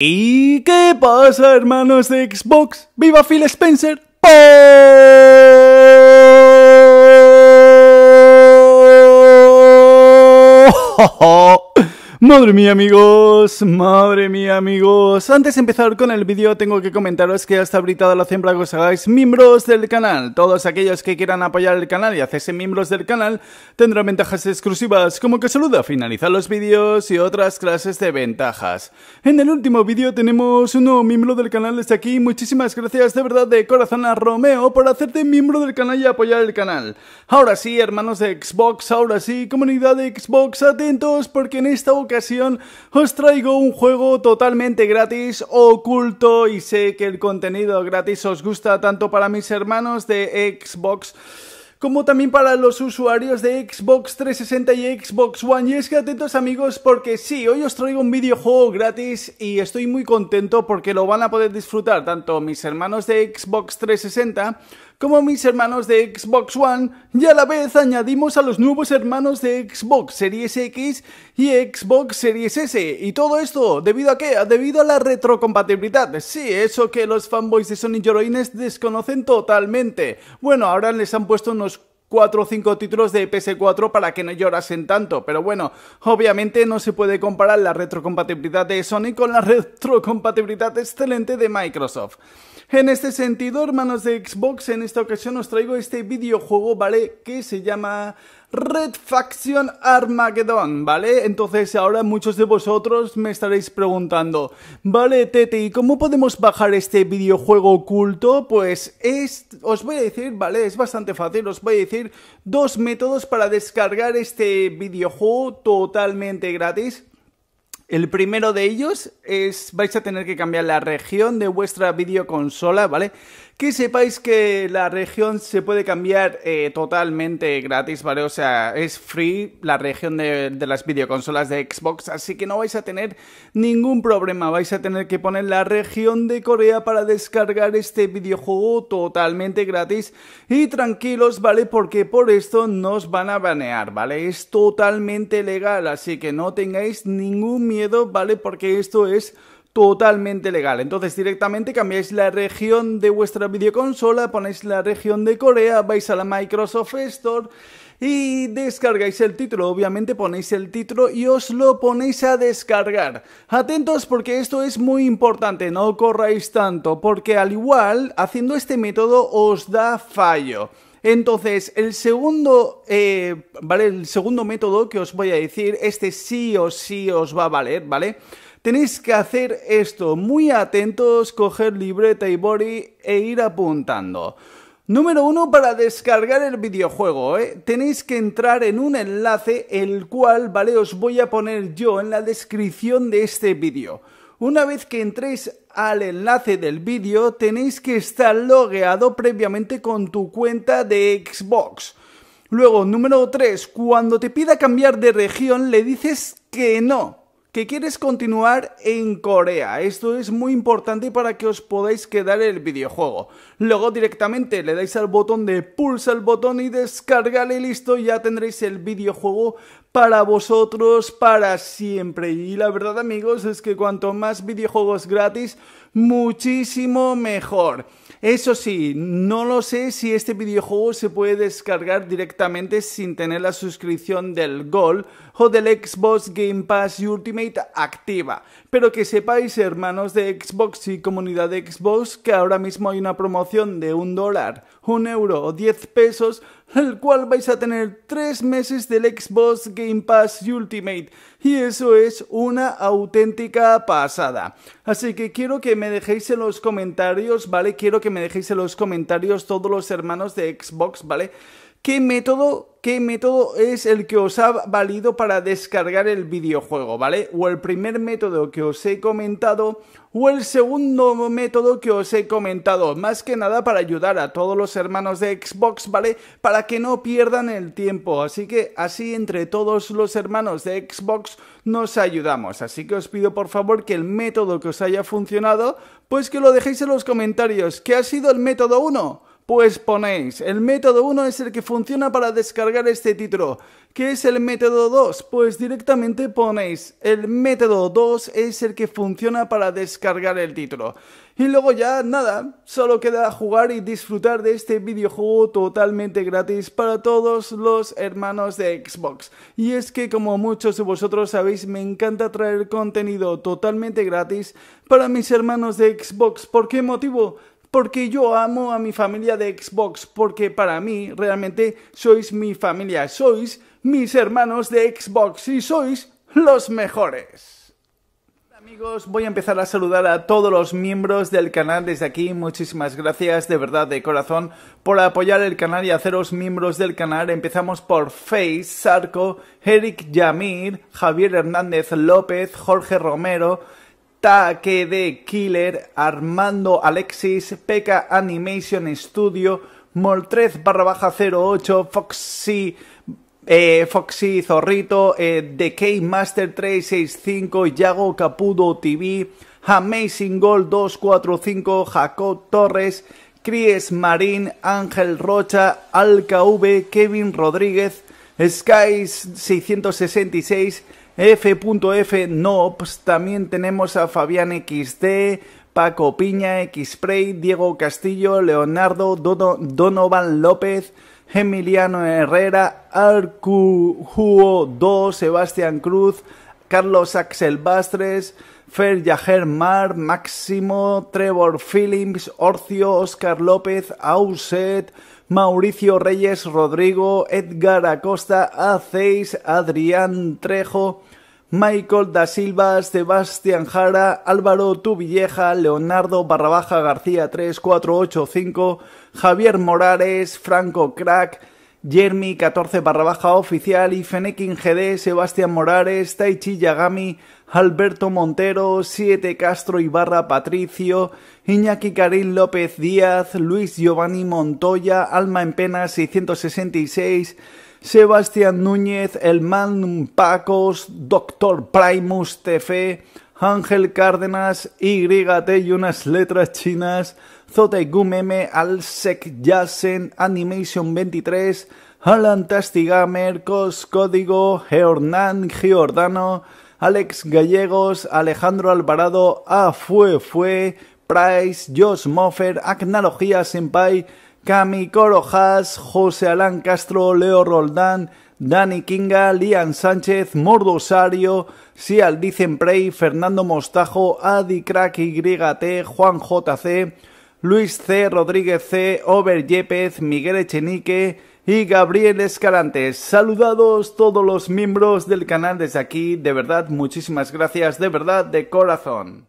¿Y qué pasa, hermanos de Xbox? ¡Viva Phil Spencer! Madre mía amigos, madre mía amigos Antes de empezar con el vídeo tengo que comentaros que hasta ahorita la la para que os hagáis miembros del canal Todos aquellos que quieran apoyar el canal y hacerse miembros del canal Tendrán ventajas exclusivas como que saluda, finalizar los vídeos y otras clases de ventajas En el último vídeo tenemos un nuevo miembro del canal desde aquí Muchísimas gracias de verdad de corazón a Romeo por hacerte miembro del canal y apoyar el canal Ahora sí hermanos de Xbox, ahora sí comunidad de Xbox atentos porque en esta ocasión os traigo un juego totalmente gratis, oculto y sé que el contenido gratis os gusta tanto para mis hermanos de Xbox como también para los usuarios de Xbox 360 y Xbox One. Y es que atentos amigos, porque sí, hoy os traigo un videojuego gratis y estoy muy contento porque lo van a poder disfrutar tanto mis hermanos de Xbox 360 como mis hermanos de Xbox One y a la vez añadimos a los nuevos hermanos de Xbox Series X y Xbox Series S. Y todo esto, ¿debido a qué? Debido a la retrocompatibilidad. Sí, eso que los fanboys de Sony Heroines desconocen totalmente. Bueno, ahora les han puesto unos 4 o 5 títulos de PS4 para que no llorasen tanto. Pero bueno, obviamente no se puede comparar la retrocompatibilidad de Sony con la retrocompatibilidad excelente de Microsoft. En este sentido, hermanos de Xbox, en esta ocasión os traigo este videojuego, ¿vale? Que se llama Red Faction Armageddon, ¿vale? Entonces ahora muchos de vosotros me estaréis preguntando, vale, Tete, ¿y cómo podemos bajar este videojuego oculto? Pues es, os voy a decir, ¿vale? Es bastante fácil, os voy a decir dos métodos para descargar este videojuego totalmente gratis. El primero de ellos es vais a tener que cambiar la región de vuestra videoconsola, ¿vale? Que sepáis que la región se puede cambiar eh, totalmente gratis, ¿vale? O sea, es free la región de, de, las videoconsolas de Xbox, así que no vais a tener ningún problema. Vais a tener que poner la región de Corea para descargar este videojuego totalmente gratis. Y tranquilos, ¿vale? Porque por esto nos van a banear, ¿vale? Es totalmente legal, así que no tengáis ningún miedo ¿vale? Porque esto es totalmente legal. Entonces directamente cambiáis la región de vuestra videoconsola, ponéis la región de Corea, vais a la Microsoft Store y descargáis el título. Obviamente ponéis el título y os lo ponéis a descargar. Atentos porque esto es muy importante, no corráis tanto, porque al igual haciendo este método os da fallo. Entonces, el segundo, eh, ¿vale? El segundo método que os voy a decir, este sí o sí os va a valer, ¿vale? Tenéis que hacer esto, muy atentos, coger libreta y body e ir apuntando. Número uno, para descargar el videojuego, ¿eh? tenéis que entrar en un enlace, el cual, ¿vale? Os voy a poner yo en la descripción de este vídeo. Una vez que entréis al enlace del vídeo tenéis que estar logueado previamente con tu cuenta de Xbox. Luego, número 3, cuando te pida cambiar de región le dices que no, que quieres continuar en Corea. Esto es muy importante para que os podáis quedar el videojuego. Luego directamente le dais al botón de pulsa el botón y descargar y listo, ya tendréis el videojuego para vosotros para siempre. Y la verdad amigos es que cuanto más videojuegos gratis, muchísimo mejor. Eso sí, no lo sé si este videojuego se puede descargar directamente sin tener la suscripción del Gol o del Xbox Game Pass Ultimate activa. Pero que sepáis, hermanos de Xbox y comunidad de Xbox, que ahora mismo hay una promoción de un dólar, un euro o 10 pesos, el cual vais a tener 3 meses del Xbox Game Pass Ultimate y eso es una auténtica pasada. Así que quiero que me dejéis en los comentarios, ¿vale? Quiero que me dejéis en los comentarios todos los hermanos de Xbox, ¿vale? ¿Qué método qué método es el que os ha valido para descargar el videojuego, ¿vale? O el primer método que os he comentado o el segundo método que os he comentado, más que nada para ayudar a todos los hermanos de Xbox, ¿vale? Para que no pierdan el tiempo, así que así entre todos los hermanos de Xbox nos ayudamos, así que os pido por favor que el método que os haya funcionado, pues que lo dejéis en los comentarios, ¿qué ha sido el método 1? Pues ponéis, el método 1 es el que funciona para descargar este título. ¿Qué es el método 2? Pues directamente ponéis, el método 2 es el que funciona para descargar el título. Y luego ya nada, solo queda jugar y disfrutar de este videojuego totalmente gratis para todos los hermanos de Xbox. Y es que como muchos de vosotros sabéis, me encanta traer contenido totalmente gratis para mis hermanos de Xbox. ¿Por qué motivo? porque yo amo a mi familia de Xbox, porque para mí realmente sois mi familia, sois mis hermanos de Xbox y sois los mejores. Amigos, voy a empezar a saludar a todos los miembros del canal desde aquí. Muchísimas gracias de verdad de corazón por apoyar el canal y haceros miembros del canal. Empezamos por Face, Sarco, Eric Yamir, Javier Hernández López, Jorge Romero, Taque de Killer, Armando Alexis, Peca Animation Studio, Moltrez barra baja 08, Foxy, eh, Foxy Zorrito, eh, K Master 365, Yago Capudo TV, Amazing Gold 245, Jacob Torres, Cries Marín, Ángel Rocha, Alka V, Kevin Rodríguez, Skies 666, F.F. Nops, pues también tenemos a Fabián XT, Paco Piña, Xpray, Diego Castillo, Leonardo, Donovan López, Emiliano Herrera, Arcu 2, Sebastián Cruz, Carlos Axel Bastres, Fer Yager Mar, Máximo, Trevor Phillips, Orcio, Oscar López, Auset, Mauricio Reyes, Rodrigo, Edgar Acosta, Aceis, Adrián Trejo, Michael da Silva, Sebastián Jara, Álvaro Tuvilleja, Leonardo Barrabaja García 3485, Javier Morales, Franco Crack, Jeremy 14 barra baja oficial, y Fenekin GD, Sebastián Morares, Taichi Yagami, Alberto Montero, 7 Castro y Barra Patricio, Iñaki Caril López Díaz, Luis Giovanni Montoya, Alma en Pena 666, Sebastián Núñez, El Pacos, Doctor Primus TF, Ángel Cárdenas, YT y unas letras chinas, Zote Gumeme, Alsec Yasen, Animation 23, Alan Tastigamer, Cos Código, Hernán Giordano, Alex Gallegos, Alejandro Alvarado, A Fue Fue, Price, Josh Moffer, Acnalogía Senpai, Cami Corojas, José Alán Castro, Leo Roldán, Dani Kinga, Lian Sánchez, Mordosario, Sial Dicen Prey, Fernando Mostajo, Adi Crack YT, Juan JC, Luis C. Rodríguez C., Over Yepes, Miguel Echenique y Gabriel Escalante. Saludados todos los miembros del canal desde aquí, de verdad, muchísimas gracias, de verdad, de corazón.